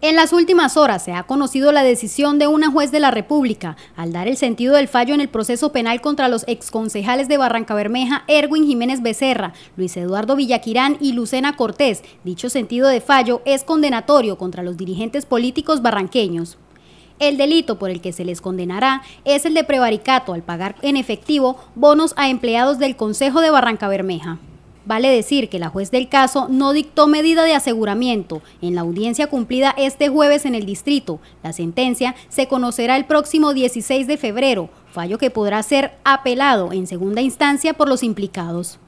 En las últimas horas se ha conocido la decisión de una juez de la República al dar el sentido del fallo en el proceso penal contra los exconcejales de Barranca Bermeja, Erwin Jiménez Becerra, Luis Eduardo Villaquirán y Lucena Cortés. Dicho sentido de fallo es condenatorio contra los dirigentes políticos barranqueños. El delito por el que se les condenará es el de prevaricato al pagar en efectivo bonos a empleados del Consejo de Barranca Bermeja. Vale decir que la juez del caso no dictó medida de aseguramiento en la audiencia cumplida este jueves en el distrito. La sentencia se conocerá el próximo 16 de febrero, fallo que podrá ser apelado en segunda instancia por los implicados.